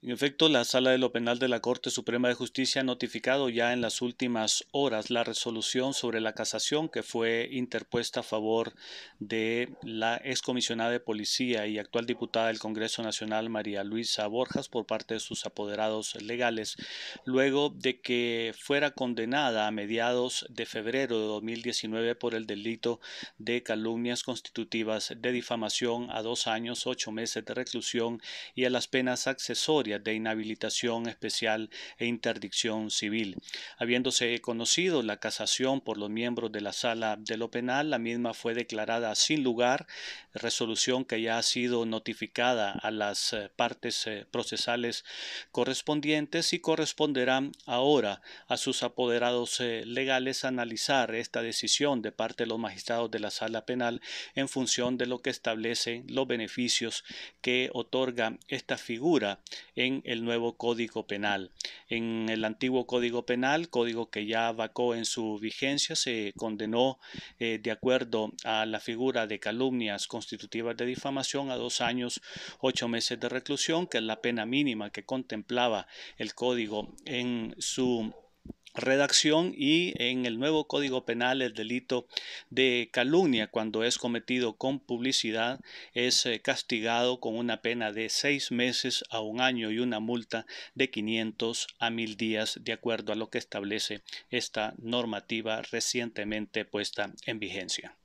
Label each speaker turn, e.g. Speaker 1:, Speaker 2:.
Speaker 1: En efecto, la Sala de lo Penal de la Corte Suprema de Justicia ha notificado ya en las últimas horas la resolución sobre la casación que fue interpuesta a favor de la excomisionada de Policía y actual diputada del Congreso Nacional María Luisa Borjas por parte de sus apoderados legales, luego de que fuera condenada a mediados de febrero de 2019 por el delito de calumnias constitutivas de difamación a dos años, ocho meses de reclusión y a las penas accesorias de inhabilitación especial e interdicción civil. Habiéndose conocido la casación por los miembros de la sala de lo penal, la misma fue declarada sin lugar resolución que ya ha sido notificada a las eh, partes eh, procesales correspondientes y corresponderá ahora a sus apoderados eh, legales analizar esta decisión de parte de los magistrados de la sala penal en función de lo que establecen los beneficios que otorga esta figura en el nuevo Código Penal. En el antiguo Código Penal, código que ya vacó en su vigencia, se condenó de acuerdo a la figura de calumnias constitucionales de difamación a dos años, ocho meses de reclusión, que es la pena mínima que contemplaba el código en su redacción y en el nuevo Código Penal el delito de calumnia cuando es cometido con publicidad es eh, castigado con una pena de seis meses a un año y una multa de 500 a mil días de acuerdo a lo que establece esta normativa recientemente puesta en vigencia.